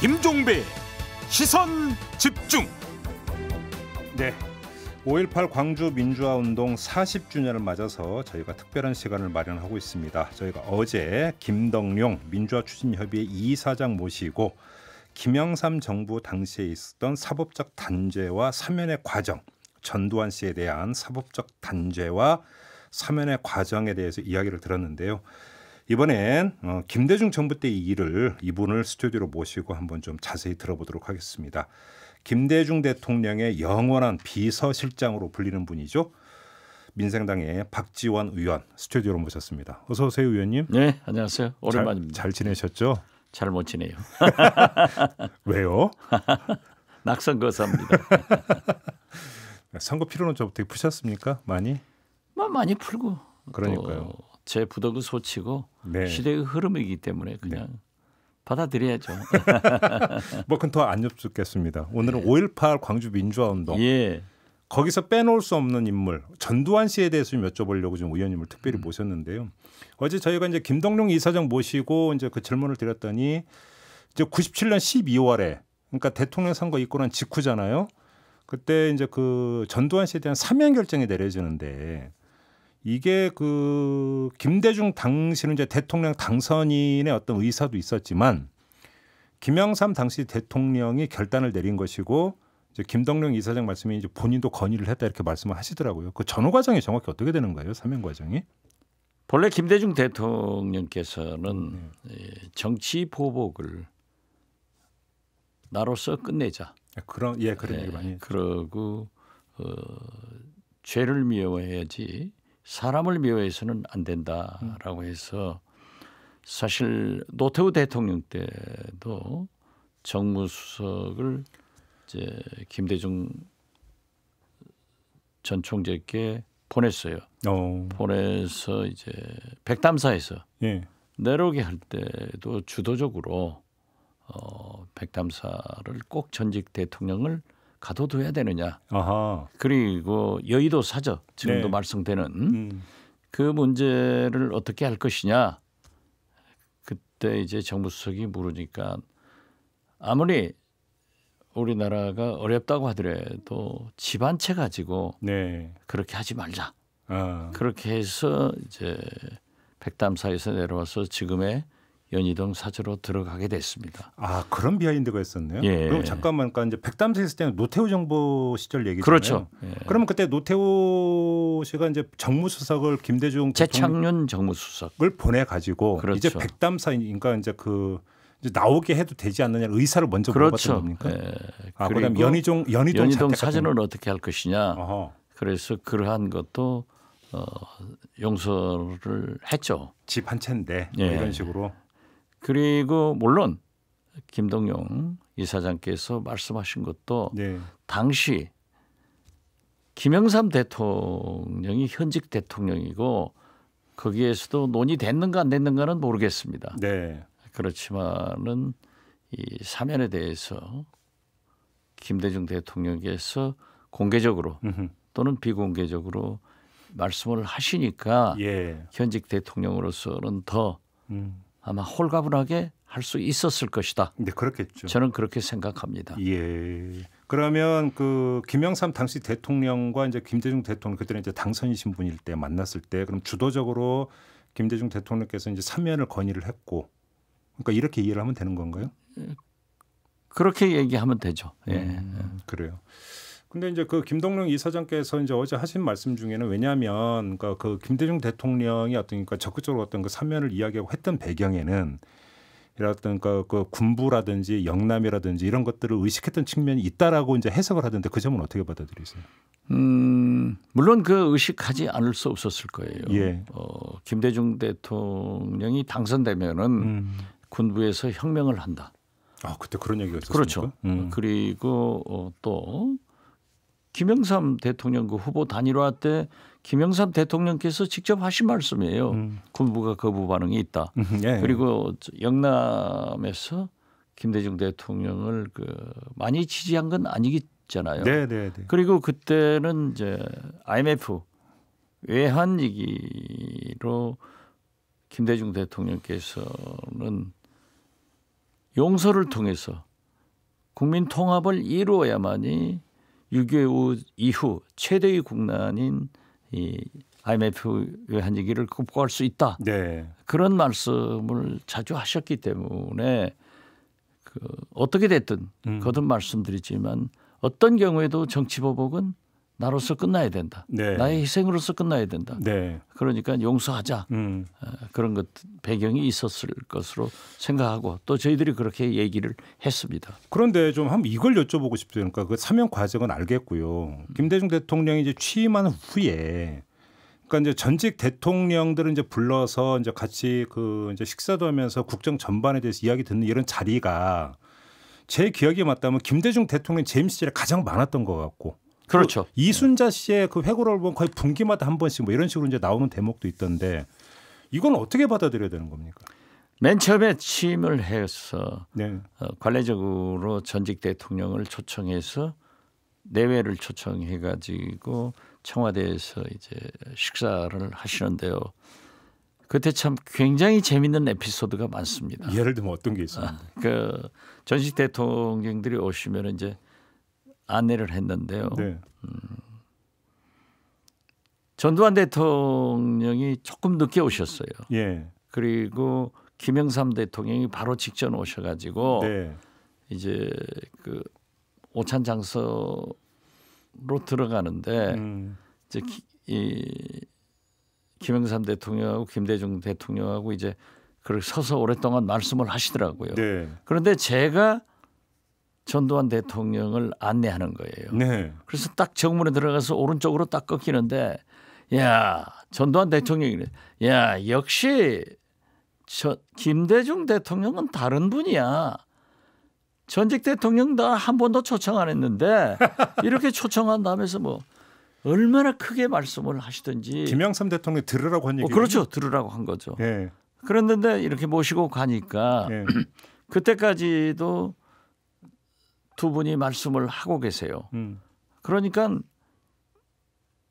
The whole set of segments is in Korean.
김종배 시선 집중. 네. 5.18 광주 민주화 운동 40주년을 맞아서 저희가 특별한 시간을 마련하고 있습니다. 저희가 어제 김덕룡 민주화 추진협의회 이사장 모시고 김영삼 정부 당시에 있었던 사법적 단죄와 사면의 과정, 전두환 씨에 대한 사법적 단죄와 사면의 과정에 대해서 이야기를 들었는데요. 이번엔 어, 김대중 정부 때이 일을 이분을 스튜디오로 모시고 한번 좀 자세히 들어보도록 하겠습니다. 김대중 대통령의 영원한 비서실장으로 불리는 분이죠. 민생당의 박지원 의원 스튜디오로 모셨습니다. 어서 오세요, 의원님. 네, 안녕하세요. 오랜만입니다. 잘, 잘 지내셨죠? 잘 못 지내요. 왜요? 낙선 거사입니다. 선거 필요는 좀 어떻게 푸셨습니까? 많이? 뭐 많이 풀고. 그러니까요. 제 부덕은 소치고 네. 시대의 흐름이기 때문에 네. 그냥 네. 받아들여야죠. 뭐큰건 더안 엽죽겠습니다. 오늘은 네. 5.18 광주 민주화운동. 예. 거기서 빼놓을 수 없는 인물 전두환 씨에 대해서 좀 여쭤보려고 좀 의원님을 특별히 음. 모셨는데요. 어제 저희가 이제 김동룡 이사장 모시고 이제 그 질문을 드렸더니 이제 97년 12월에 그러니까 대통령 선거 있고 난 직후잖아요. 그때 이제 그 전두환 씨에 대한 사면 결정이 내려지는데 이게 그 김대중 당시는 이제 대통령 당선인의 어떤 의사도 있었지만 김영삼 당시 대통령이 결단을 내린 것이고 이제 김동룡 이사장 말씀이 이제 본인도 건의를 했다 이렇게 말씀을 하시더라고요. 그 전후 과정이 정확히 어떻게 되는 거예요? 사면 과정이? 본래 김대중 대통령께서는 네. 정치 보복을 나로서 끝내자. 아, 그런 예 그런 예, 네. 얘기 많이. 그러고 어, 죄를 미워해야지 사람을 미워해서는 안 된다라고 해서 사실 노태우 대통령 때도 정무수석을 이제 김대중 전 총재께 보냈어요. 오. 어. 보내서 이제 백담사에서 예. 내려오게 할 때도 주도적으로 어, 백담사를 꼭 전직 대통령을 가둬둬야 되느냐. 아하. 그리고 여의도 사저 지금도 네. 말썽되는 음. 그 문제를 어떻게 할 것이냐. 그때 이제 정부 수석이 물으니까 아무리 우리나라가 어렵다고 하더라도 집 한 채 가지고 네. 그렇게 하지 말자. 아. 그렇게 해서 이제 백담사에서 내려와서 지금의 연희동 사저로 들어가게 됐습니다. 아 그런 비하인드가 있었네요. 예. 그럼 잠깐만 그러니까 이제 백담사 있을 때는 노태우 정부 시절 얘기잖아요. 그렇죠. 예. 그러면 그때 노태우 씨가 이제 정무수석을 김대중 재창윤 정무수석을 보내 가지고 그렇죠. 이제 백담사니까 이제 그 이제 나오게 해도 되지 않느냐 의사를 먼저 그렇죠. 물어봤던 겁니까? 예. 아 그다음 연희종 연희동, 연희동 사전을 어떻게 할 것이냐. 어허. 그래서 그러한 것도 어, 용서를 했죠. 집 한 채인데 뭐 예. 이런 식으로. 그리고 물론 김동용 이사장께서 말씀하신 것도 네. 당시 김영삼 대통령이 현직 대통령이고 거기에서도 논의됐는가 안 됐는가는 모르겠습니다. 네. 그렇지만은 이 사면에 대해서 김대중 대통령께서 공개적으로 또는 비공개적으로 말씀을 하시니까 예. 현직 대통령으로서는 더 음. 아마 홀가분하게 할 수 있었을 것이다. 네, 그렇겠죠. 저는 그렇게 생각합니다. 예. 그러면 그 김영삼 당시 대통령과 이제 김대중 대통령 그때는 이제 당선이신 분일 때 만났을 때 그럼 주도적으로 김대중 대통령께서 이제 사면을 건의를 했고 그러니까 이렇게 이해를 하면 되는 건가요? 그렇게 얘기하면 되죠. 예. 음, 그래요. 근데 이제 그 김동령 이사장께서 이제 어제 하신 말씀 중에는 왜냐하면 그러니까 그 김대중 대통령이 어떤 그러니까 적극적으로 어떤 그 사면을 이야기하고 했던 배경에는 이랬던 그러니까 그 군부라든지 영남이라든지 이런 것들을 의식했던 측면이 있다라고 이제 해석을 하던데 그 점은 어떻게 받아들이세요? 음, 물론 그 의식하지 않을 수 없었을 거예요. 예. 어, 김대중 대통령이 당선되면은 음. 군부에서 혁명을 한다. 아 그때 그런 얘기가 있었습니까? 그렇죠. 음. 그리고 어, 또 김영삼 대통령 그 후보 단일화 때 김영삼 대통령께서 직접 하신 말씀이에요. 음. 군부가 거부 그 반응이 있다. 음, 예. 그리고 영남에서 김대중 대통령을 그 많이 지지한 건 아니겠잖아요. 네, 네, 네. 그리고 그때는 이제 IMF 외환 위기로 김대중 대통령께서는 용서를 통해서 국민 통합을 이루어야만이 6.25 이후 최대의 국난인 이 IMF의 한 얘기를 극복할 수 있다. 네. 그런 말씀을 자주 하셨기 때문에 그 어떻게 됐든 음. 거듭 말씀드리지만 어떤 경우에도 정치보복은 나로서 끝나야 된다. 네. 나의 희생으로서 끝나야 된다. 네. 그러니까 용서하자. 음. 어, 그런 것 배경이 있었을 것으로 생각하고 또 저희들이 그렇게 얘기를 했습니다. 그런데 좀 한번 이걸 여쭤보고 싶어요. 그러니까 그 사명 과정은 알겠고요. 김대중 대통령이 이제 취임한 후에 그러니까 이제 전직 대통령들을 이제 불러서 이제 같이 그 이제 식사도 하면서 국정 전반에 대해서 이야기 듣는 이런 자리가 제 기억에 맞다면 김대중 대통령 재임 시절에 가장 많았던 것 같고 그 그렇죠. 그 이순자 네. 씨의 그 회고를 보면 거의 분기마다 한 번씩 뭐 이런 식으로 이제 나오는 대목도 있던데 이건 어떻게 받아들여야 되는 겁니까? 맨 처음에 취임을 해서 네. 어, 관례적으로 전직 대통령을 초청해서 내외를 초청해 가지고 청와대에서 이제 식사를 하시는데요. 그때 참 굉장히 재밌는 에피소드가 많습니다. 예를 들면 어떤 게 있어요? 아, 그 전직 대통령들이 오시면 이제 안내를 했는데요. 네. 음, 전두환 대통령이 조금 늦게 오셨어요. 예. 그리고 김영삼 대통령이 바로 직전 오셔가지고 네. 이제 그 오찬 장소로 들어가는데 음. 이제 기, 이 김영삼 대통령하고 김대중 대통령하고 이제 그렇게 서서 오랫동안 말씀을 하시더라고요. 네. 그런데 제가 전두환 대통령을 안내하는 거예요. 네. 그래서 딱 정문에 들어가서 오른쪽으로 딱 꺾이는데 야 전두환 대통령이래. 야 역시 저 김대중 대통령은 다른 분이야. 전직 대통령 나한 번도 초청 안 했는데 이렇게 초청한 다음에서 뭐 얼마나 크게 말씀을 하시든지 김영삼 대통령 들으라고 한 얘기 어, 그렇죠 들으라고 한 거죠. 네. 그랬는데 이렇게 모시고 가니까 네. 그때까지도 두 분이 말씀을 하고 계세요. 음. 그러니까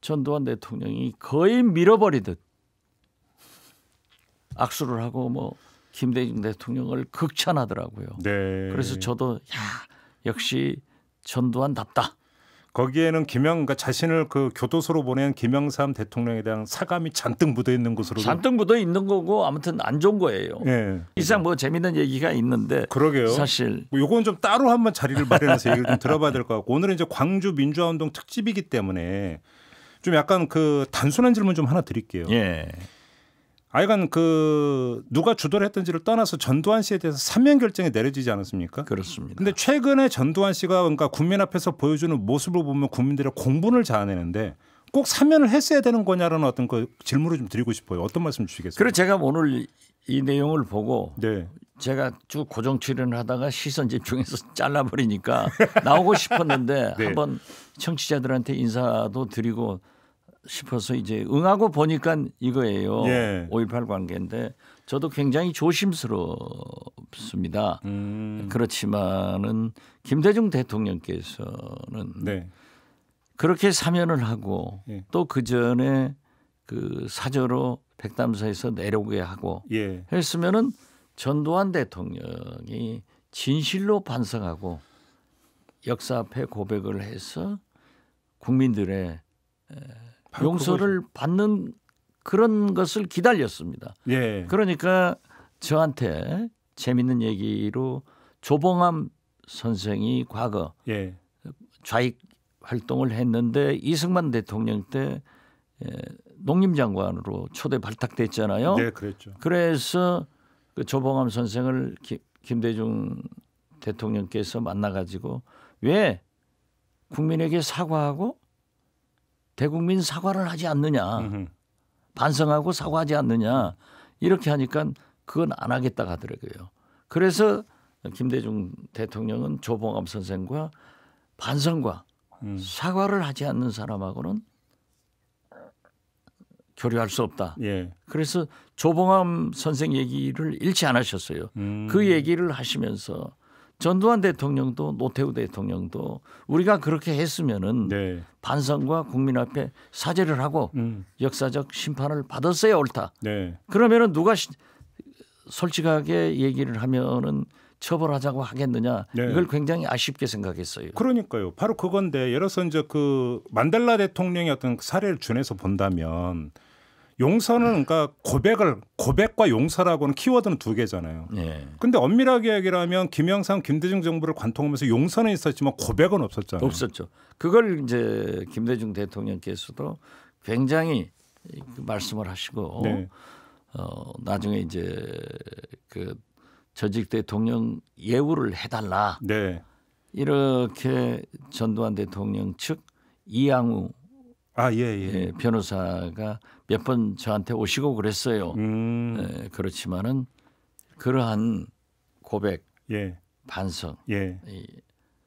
전두환 대통령이 거의 밀어버리듯 악수를 하고 뭐 김대중 대통령을 극찬하더라고요. 네. 그래서 저도 야 역시 전두환답다. 거기에는 김영 그러니까 자신을 그 교도소로 보낸 김영삼 대통령에 대한 사감이 잔뜩 묻어 있는 것으로 잔뜩 묻어 있는 거고 아무튼 안 좋은 거예요. 예. 이상 뭐 재밌는 얘기가 있는데 그러게요. 사실 뭐 요건 좀 따로 한번 자리를 마련해서 얘기를 좀 들어봐야 될 것 같고 오늘은 이제 광주 민주화 운동 특집이기 때문에 좀 약간 그 단순한 질문 좀 하나 드릴게요. 예. 하여간 그 누가 주도를 했던지를 떠나서 전두환 씨에 대해서 사면 결정이 내려지지 않았습니까? 그렇습니다. 근데 최근에 전두환 씨가 그러니까 국민 앞에서 보여주는 모습을 보면 국민들의 공분을 자아내는데 꼭 사면을 했어야 되는 거냐라는 어떤 그 질문을 좀 드리고 싶어요. 어떤 말씀 주시겠어요? 그래 제가 오늘 이 내용을 보고 네. 제가 쭉 고정 출연을 하다가 시선 집중해서 잘라버리니까 나오고 싶었는데 네. 한번 청취자들한테 인사도 드리고 싶어서 이제 응하고 보니까 이거예요. 예. 5.18 관계인데 저도 굉장히 조심스럽습니다. 음. 그렇지만은 김대중 대통령께서는 네. 그렇게 사면을 하고 예. 또그 전에 그 사저로 백담사에서 내려오게 하고 예. 했으면은 전두환 대통령이 진실로 반성하고 역사 앞에 고백을 해서 국민들의 용서를 받는 그런 것을 기다렸습니다. 예. 그러니까 저한테 재밌는 얘기로 조봉암 선생이 과거 예. 좌익 활동을 했는데 이승만 대통령 때 예, 농림장관으로 초대 발탁됐잖아요. 네, 그랬죠. 그래서 그 조봉암 선생을 기, 김대중 대통령께서 만나가지고 왜 국민에게 사과하고 대국민 사과를 하지 않느냐 으흠. 반성하고 사과하지 않느냐 이렇게 하니까 그건 안 하겠다 하더라고요. 그래서 김대중 대통령은 조봉암 선생과 반성과 음. 사과를 하지 않는 사람하고는 교류할 수 없다. 예. 그래서 조봉암 선생 얘기를 잃지 않으셨어요. 그 음. 그 얘기를 하시면서 전두환 대통령도 노태우 대통령도 우리가 그렇게 했으면은 네. 반성과 국민 앞에 사죄를 하고 음. 역사적 심판을 받았어야 옳다. 네. 그러면은 누가 시, 솔직하게 얘기를 하면은 처벌하자고 하겠느냐 네. 이걸 굉장히 아쉽게 생각했어요. 그러니까요. 바로 그건데 예를 들어서 이제 그 만델라 대통령의 어떤 사례를 준해서 본다면 용서는 그러니까 고백을 고백과 용서라고는 키워드는 두 개잖아요. 예. 근데 엄밀하게 얘기를 하면 김영삼 김대중 정부를 관통하면서 용서는 있었지만 고백은 없었잖아요. 없었죠. 그걸 이제 김대중 대통령께서도 굉장히 그 말씀을 하시고 네. 어, 나중에 이제 그 저직 대통령 예우를 해달라. 네. 이렇게 전두환 대통령 측 이양우 아, 예, 예. 예 변호사가 몇 번 저한테 오시고 그랬어요. 음. 예, 그렇지만은 그러한 고백, 예. 반성, 예. 이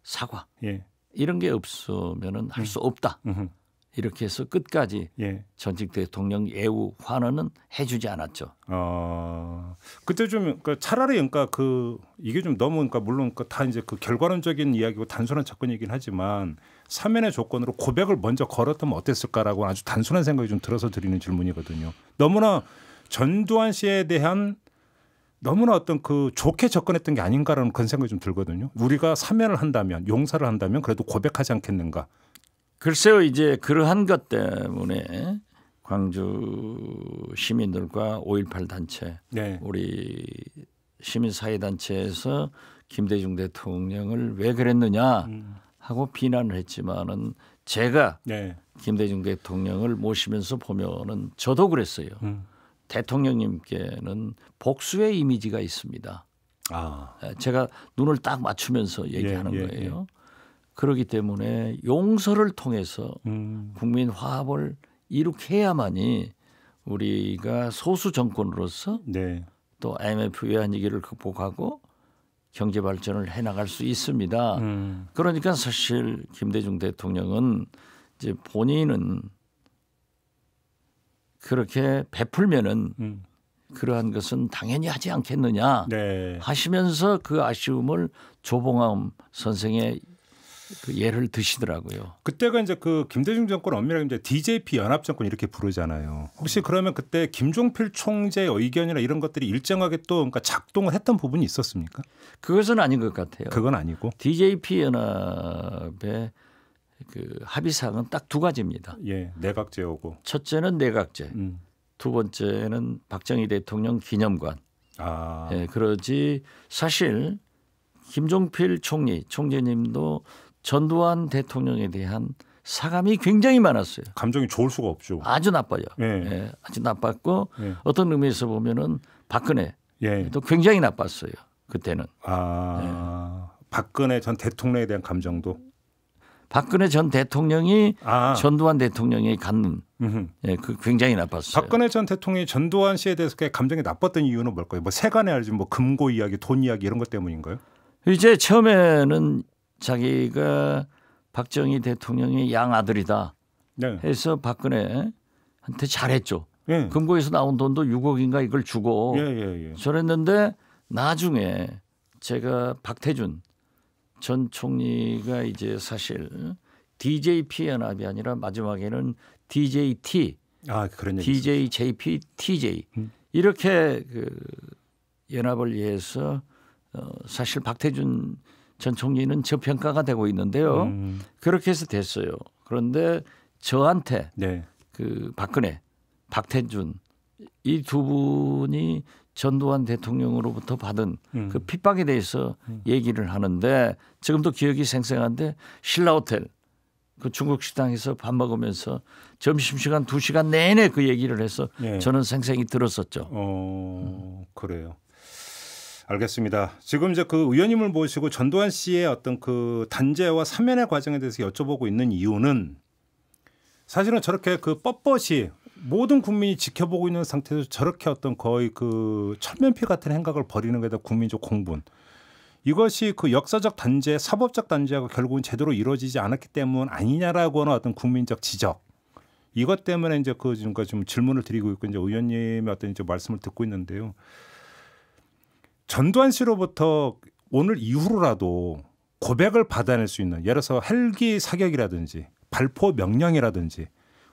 사과 예. 이런 게 없으면은 할수 음. 없다. 음흠. 이렇게 해서 끝까지 예. 전직 대통령 예우 환원은 해주지 않았죠. 어... 그때 좀 그러니까 차라리 그러니까 그 이게 좀 너무 그러니까 물론 그러니까 다 이제 그 결과론적인 이야기고 단순한 접근이긴 하지만 사면의 조건으로 고백을 먼저 걸었다면 어땠을까라고 아주 단순한 생각이 좀 들어서 드리는 질문이거든요. 너무나 전두환 씨에 대한 너무나 어떤 그 좋게 접근했던 게 아닌가라는 그런 생각이 좀 들거든요. 우리가 사면을 한다면 용서를 한다면 그래도 고백하지 않겠는가. 글쎄요 이제 그러한 것 때문에 광주 시민들과 5.18 단체, 네. 우리 시민사회단체에서 김대중 대통령을 왜 그랬느냐 음. 하고 비난을 했지만은 제가 네. 김대중 대통령을 모시면서 보면은 저도 그랬어요. 음. 대통령님께는 복수의 이미지가 있습니다. 아. 예, 제가 눈을 딱 맞추면서 예, 얘기하는 예, 예, 거예요. 예. 그렇기 때문에 용서를 통해서 음. 국민 화합을 이렇게 해야만이 우리가 소수 정권으로서 네. 또 IMF 외환위기를 극복하고 경제 발전을 해나갈 수 있습니다. 음. 그러니까 사실 김대중 대통령은 이제 본인은 그렇게 베풀면은 음. 그러한 것은 당연히 하지 않겠느냐 네. 하시면서 그 아쉬움을 조봉암 선생의 그 예를 드시더라고요. 그때가 이제 그 김대중 정권 엄밀하게 이제 DJP 연합 정권 이렇게 부르잖아요. 혹시 음. 그러면 그때 김종필 총재의 견이나 이런 것들이 일정하게 또 그러니까 작동을 했던 부분이 있었습니까? 그것은 아닌 것 같아요. 그건 아니고 DJP 연합의 그 합의사항은 딱 두 가지입니다. 예, 내각제 오고 첫째는 내각제, 음. 두 번째는 박정희 대통령 기념관. 아. 예, 그러지 사실 김종필 총리 총재님도 전두환 대통령에 대한 사감이 굉장히 많았어요. 감정이 좋을 수가 없죠. 아주 나빠요. 예. 예 아주 나빴고 예. 어떤 의미에서 보면은 박근혜 예. 굉장히 나빴어요. 그때는. 아 예. 박근혜 전 대통령에 대한 감정도. 박근혜 전 대통령이 아. 전두환 대통령이 갖는 예, 그 굉장히 나빴어요. 박근혜 전 대통령이 전두환 씨에 대해서 감정이 나빴던 이유는 뭘까요? 뭐 세간에 알지 뭐 금고 이야기, 돈 이야기 이런 것 때문인가요? 이제 처음에는 자기가 박정희 대통령의 양 아들이다 네. 해서 박근혜한테 잘했죠. 예. 금고에서 나온 돈도 6억인가 이걸 주고 예, 예, 예, 저랬는데 나중에 제가 박태준 전 총리가 이제 사실 DJP 연합이 아니라 마지막에는 DJT, 아, 그런 DJJP, TJ 음. 이렇게 그 연합을 위해서 어, 사실 박태준 전 총리는 저평가가 되고 있는데요. 음. 그렇게 해서 됐어요. 그런데 저한테 네. 그 박근혜, 박태준 이 두 분이 전두환 대통령으로부터 받은 음. 그 핍박에 대해서 음. 얘기를 하는데 지금도 기억이 생생한데 신라 호텔 그 중국 식당에서 밥 먹으면서 점심시간 2시간 내내 그 얘기를 해서 네. 저는 생생히 들었었죠. 어, 그래요. 알겠습니다. 지금 이제 그 의원님을 모시고 전두환 씨의 어떤 그 단죄와 사면의 과정에 대해서 여쭤보고 있는 이유는 사실은 저렇게 그 뻣뻣이 모든 국민이 지켜보고 있는 상태에서 저렇게 어떤 거의 그천면피 같은 행각을 벌이는 게다 국민적 공분. 이것이 그 역사적 단죄, 사법적 단죄가 결국은 제대로 이루어지지 않았기 때문 아니냐라고 하는 어떤 국민적 지적. 이것 때문에 이제 그 지금까지 좀 질문을 드리고 있고 이제 의원님의 어떤 이제 말씀을 듣고 있는데요. 전두환 씨로부터 오늘 이후로라도 고백을 받아낼 수 있는 예를 들어서 헬기 사격이라든지 발포 명령이라든지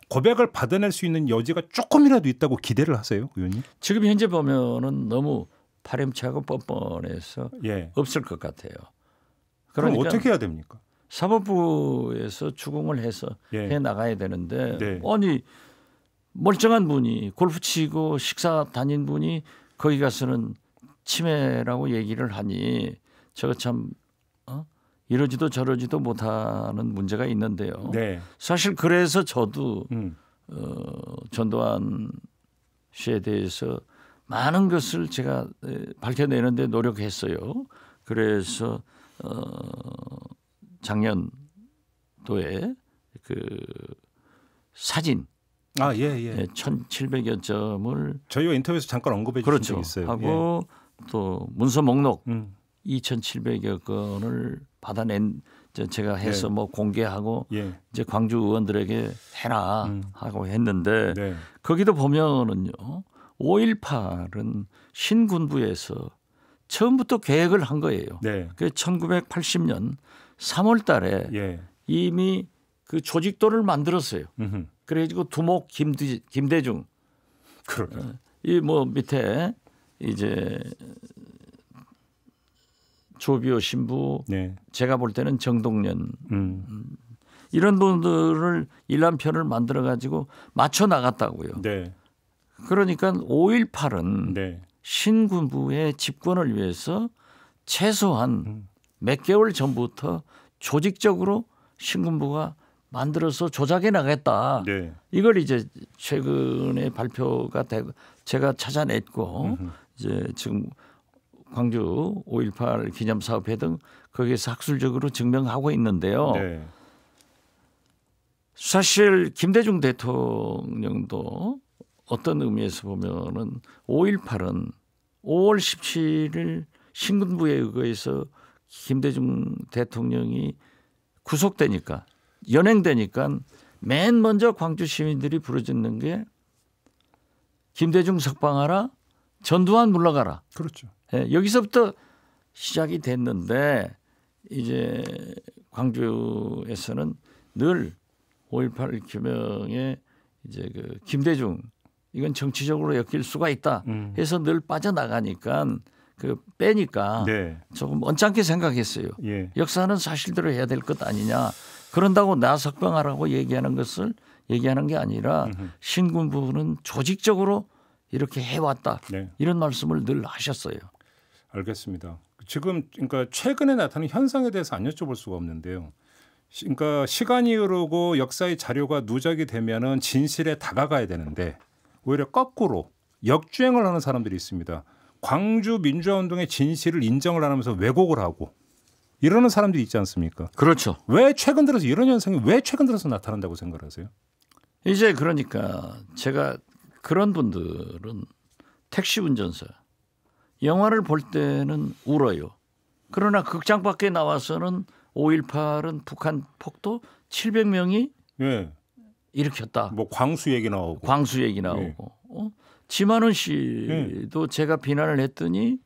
고백을 받아낼 수 있는 여지가 조금이라도 있다고 기대를 하세요, 의원님? 지금 현재 보면은 너무 파렴치하고 뻔뻔해서 예. 없을 것 같아요. 그러니까 어떻게 해야 됩니까? 사법부에서 추궁을 해서 예. 해 나가야 되는데 네. 아니 멀쩡한 분이 골프 치고 식사 다닌 분이 거기 가서는 치매라고 얘기를 하니 제가 참 어? 이러지도 저러지도 못하는 문제가 있는데요. 네. 사실 그래서 저도 음. 어, 전두환 씨에 대해서 많은 것을 제가 밝혀내는데 노력했어요. 그래서 어, 작년도에 그 사진 아, 예, 예. 1,700여 점을 저희와 인터뷰에서 잠깐 언급해 주신 그렇죠. 적 있어요. 하고 예. 또 문서 목록 음. 2,700여 건을 받아낸 제가 네. 해서 네. 뭐 공개하고 예. 이제 광주 의원들에게 해라 음. 하고 했는데 네. 거기도 보면은요 5.18은 신군부에서 처음부터 계획을 한 거예요. 네. 그 1980년 3월달에 예. 이미 그 조직도를 만들었어요. 음흠. 그래가지고 두목 김대, 중그 어, 이뭐 밑에 이제 조비오 신부, 네. 제가 볼 때는 정동련 음. 이런 분들을 일람편을 만들어 가지고 맞춰 나갔다고요. 네. 그러니까 5.18은 네. 신군부의 집권을 위해서 최소한 음. 몇 개월 전부터 조직적으로 신군부가 만들어서 조작해 나겠다. 네. 이걸 이제 최근에 발표가 되고 제가 찾아냈고 음흠. 이제 지금 광주 5.18 기념 사업회 등 거기에서 학술적으로 증명하고 있는데요. 네. 사실 김대중 대통령도 어떤 의미에서 보면은 5.18은 5월 17일 신군부에 의해서 거 김대중 대통령이 구속되니까 연행되니까 맨 먼저 광주 시민들이 부르짖는 게 김대중 석방하라 전두환 물러가라. 그렇죠. 예, 여기서부터 시작이 됐는데 이제 광주에서는 늘 5.18 규명에 이제 그 김대중 이건 정치적으로 엮일 수가 있다 음. 해서 음. 늘 빠져나가니까 그 빼니까 네. 조금 언짢게 생각했어요. 예. 역사는 사실대로 해야 될 것 아니냐. 그런다고 나석방하라고 얘기하는 것을 얘기하는 게 아니라 음흠. 신군부는 조직적으로 이렇게 해왔다 네. 이런 말씀을 늘 하셨어요. 알겠습니다. 지금 그러니까 최근에 나타난 현상에 대해서 안 여쭤볼 수가 없는데요. 그러니까 시간이 흐르고 역사의 자료가 누적이 되면은 진실에 다가가야 되는데 오히려 거꾸로 역주행을 하는 사람들이 있습니다. 광주 민주화 운동의 진실을 인정을 하면서 왜곡을 하고 이러는 사람들이 있지 않습니까? 그렇죠. 왜 최근 들어서 이런 현상이 왜 최근 들어서 나타난다고 생각하세요? 이제 그러니까 제가 그런 분들은 택시 운전사 영화를 볼 때는 울어요. 그러나 극장 밖에 나와서는 5.18은 북한 폭도 700명이 네. 일으켰다. 뭐 광수 얘기 나오고. 광수 얘기 나오고. 네. 어? 지만훈 씨도 네. 제가 비난을 했더니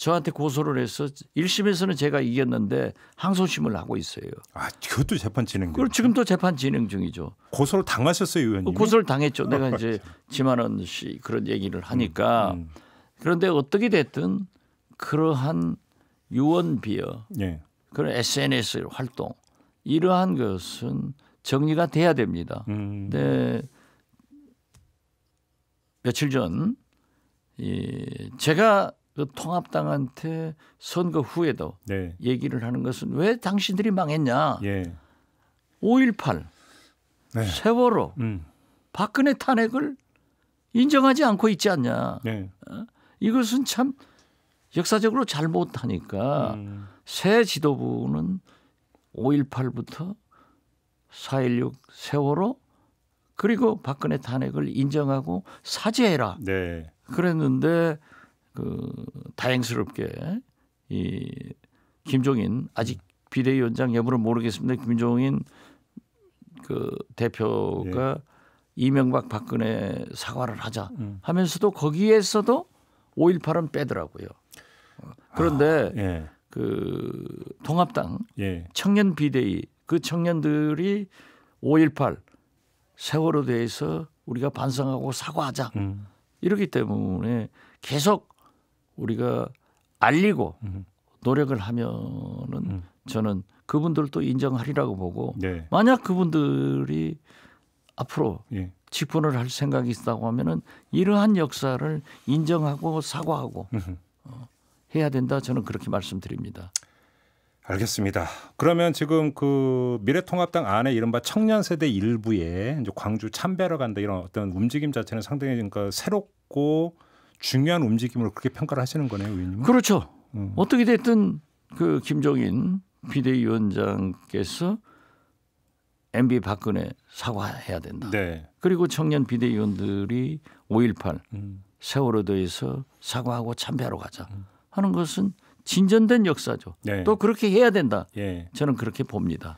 저한테 고소를 해서 1심에서는 제가 이겼는데 항소심을 하고 있어요. 아, 그것도 재판 진행 중. 지금도 재판 진행 중이죠. 고소를 당하셨어요, 의원님? 어, 고소를 당했죠. 내가 아, 이제 지만원 씨 그런 얘기를 하니까 음, 음. 그런데 어떻게 됐든 그러한 유언 비어 예. 그런 SNS 활동 이러한 것은 정리가 돼야 됩니다. 음. 근데 며칠 전이 제가 그 통합당한테 선거 후에도 네. 얘기를 하는 것은 왜 당신들이 망했냐. 예. 5.18 네. 세월호 음. 박근혜 탄핵을 인정하지 않고 있지 않냐. 네. 어? 이것은 참 역사적으로 잘못하니까 음. 새 지도부는 5.18부터 4.16 세월호 그리고 박근혜 탄핵을 인정하고 사죄해라. 네. 그랬는데 그 다행스럽게 이 김종인 아직 비대위원장 여부를 모르겠습니다. 김종인 그 대표가 예. 이명박 박근혜 사과를 하자 음. 하면서도 거기에서도 5.18은 빼더라고요. 그런데 아, 예. 그 통합당 예. 청년 비대위 그 청년들이 5.18 세월호 대해서 우리가 반성하고 사과하자 음. 이러기 때문에 계속 우리가 알리고 음. 노력을 하면은 음. 저는 그분들도 인정하리라고 보고 네. 만약 그분들이 앞으로 예. 직분을 할 생각이 있다고 하면은 이러한 역사를 인정하고 사과하고 어, 해야 된다 저는 그렇게 말씀드립니다. 알겠습니다. 그러면 지금 그 미래통합당 안에 이른바 청년 세대 일부에 이제 광주 참배러 간다 이런 어떤 움직임 자체는 상당히 그러니까 새롭고 중요한 움직임으로 그렇게 평가를 하시는 거네요, 의원님. 그렇죠. 음. 어떻게 됐든 그 김종인 비대위원장께서 MB 박근혜 사과해야 된다. 네. 그리고 청년 비대위원들이 5.18 음. 세월호도에서 사과하고 참배하러 가자 음. 하는 것은 진전된 역사죠. 네. 또 그렇게 해야 된다. 예. 저는 그렇게 봅니다.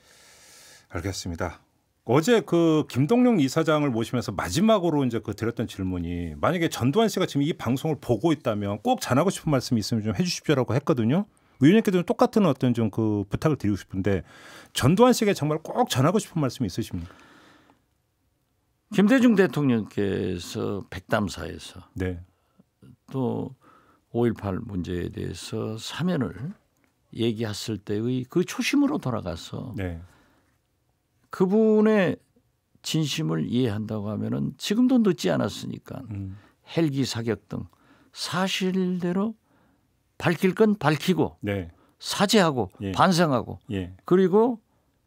알겠습니다. 어제 그 김동룡 이사장을 모시면서 마지막으로 이제 그 드렸던 질문이 만약에 전두환 씨가 지금 이 방송을 보고 있다면 꼭 전하고 싶은 말씀이 있으면 좀 해주십시오라고 했거든요. 의원님께도 똑같은 어떤 좀 그 부탁을 드리고 싶은데 전두환 씨에게 정말 꼭 전하고 싶은 말씀이 있으십니까? 김대중 대통령께서 백담사에서 네. 또5.18 문제에 대해서 사면을 얘기했을 때의 그 초심으로 돌아가서 네. 그분의 진심을 이해한다고 하면은 지금도 늦지 않았으니까 음. 헬기 사격 등 사실대로 밝힐 건 밝히고 네. 사죄하고 예. 반성하고 예. 그리고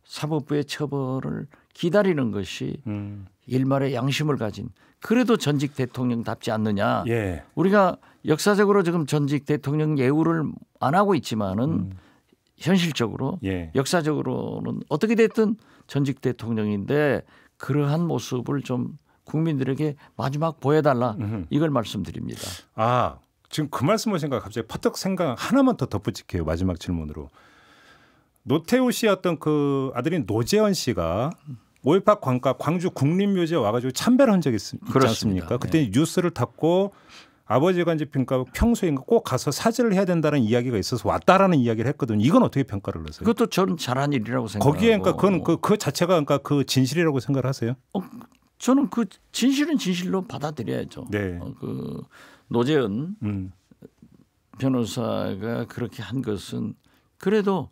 사법부의 처벌을 기다리는 것이 음. 일말의 양심을 가진 그래도 전직 대통령답지 않느냐. 예. 우리가 역사적으로 지금 전직 대통령 예우를 안 하고 있지만은 음. 현실적으로 예. 역사적으로는 어떻게 됐든 전직 대통령인데 그러한 모습을 좀 국민들에게 마지막 보여달라 이걸 말씀드립니다. 아 지금 그 말씀하신가 갑자기 퍼뜩 생각 하나만 더 덧붙일게요 마지막 질문으로 노태우 씨였던 그 아들인 노재현 씨가 5.18 광가 광주 국립묘지에 와가지고 참배를 한 적이 있, 있지 그렇습 않습니까? 그때 네. 뉴스를 탔고 아버지가 이제 평가 평소에 꼭 가서 사죄를 해야 된다는 이야기가 있어서 왔다라는 이야기를 했거든요. 이건 어떻게 평가를 하세요? 그것도 저는 잘한 일이라고 생각하고 거기에 그러니까 그건 그, 그 자체가 그러니까 그 진실이라고 생각을 하세요? 어, 저는 그 진실은 진실로 받아들여야죠. 네. 어, 그 노재은 음. 변호사가 그렇게 한 것은 그래도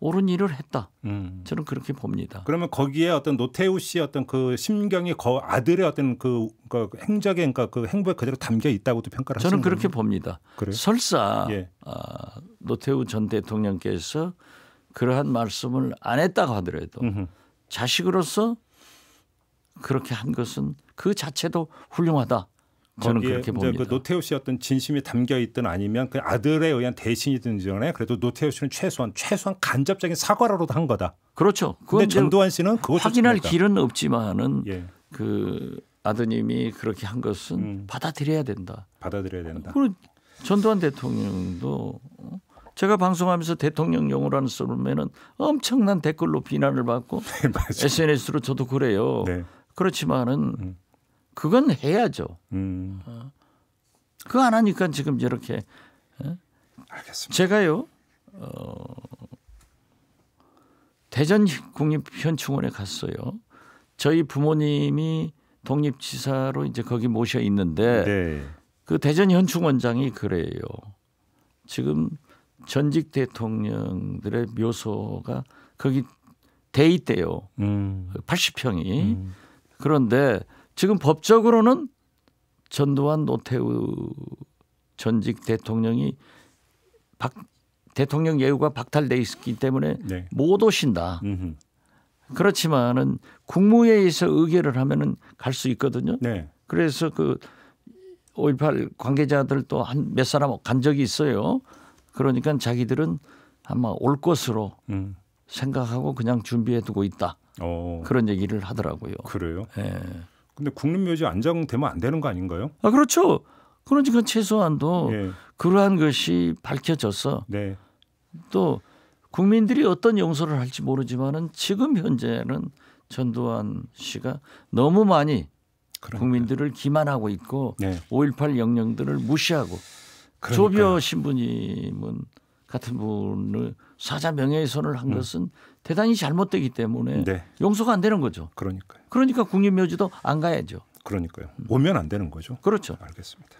옳은 일을 했다. 음. 저는 그렇게 봅니다. 그러면 거기에 어떤 노태우 씨의 어떤 그 심경이 거 아들의 어떤 그, 그 행적에 그러니까 그 행보에 그대로 담겨 있다고도 평가를 하시는 저는 그렇게 건가요? 봅니다. 그래요? 설사 예. 아, 노태우 전 대통령께서 그러한 말씀을 안 했다고 하더라도 음흠. 자식으로서 그렇게 한 것은 그 자체도 훌륭하다. 저는 예, 그렇게 봅니다. 그 노태우 씨였던 진심이 담겨 있든 아니면 그 아들에 의한 대신이든 전에 그래도 노태우 씨는 최소한 최소한 간접적인 사과라도 한 거다. 그렇죠. 그런데 전두환 씨는 그것 확인할 습니 길은 없지만은 예. 그 아드님이 그렇게 한 것은 음. 받아들여야 된다. 받아들여야 된다. 그 전두환 대통령도 어, 제가 방송하면서 대통령 용어라는 쓰면은 엄청난 댓글로 비난을 받고 네, SNS로 저도 그래요. 네. 그렇지만은 음. 그건 해야죠. 음. 어. 그거 안 하니까 지금 이렇게. 어? 알겠습니다. 제가요. 어, 대전 국립현충원에 갔어요. 저희 부모님이 독립지사로 이제 거기 모셔 있는데 네. 그 대전 현충원장이 그래요. 지금 전직 대통령들의 묘소가 거기 돼 있대요. 음. 80평이. 음. 그런데 지금 법적으로는 전두환 노태우 전직 대통령이 박, 대통령 예우가 박탈돼 있기 때문에 네. 못 오신다. 그렇지만은 국무회의에서 의결을 하면은 갈 수 있거든요. 네. 그래서 그5.18관계자들또 한 몇 사람 간 적이 있어요. 그러니까 자기들은 아마 올 것으로 음. 생각하고 그냥 준비해 두고 있다. 오. 어. 그런 얘기를 하더라고요. 그래요? 예. 근데 국립묘지 안정되면 안 되는 거 아닌가요? 아 그렇죠. 그러니까 최소한도 예. 그러한 것이 밝혀져서 네. 또 국민들이 어떤 용서를 할지 모르지만은 지금 현재는 전두환 씨가 너무 많이 그러니까요. 국민들을 기만하고 있고 네. 5.18 영령들을 무시하고 그러니까요. 조비어 신부님은 같은 분을 사자 명예훼손을 한 음. 것은 대단히 잘못되기 때문에 네. 용서가 안 되는 거죠. 그러니까요. 그러니까 국립묘지도 안 가야죠. 그러니까요. 오면 안 되는 거죠. 그렇죠. 알겠습니다.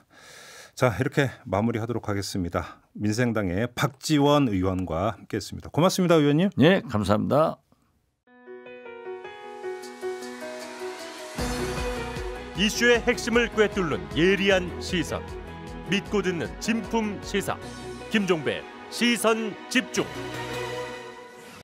자 이렇게 마무리하도록 하겠습니다. 민생당의 박지원 의원과 함께했습니다. 고맙습니다, 의원님. 네, 감사합니다. 이슈의 핵심을 꿰뚫는 예리한 시선, 믿고 듣는 진품 시사, 김종배 시선 집중.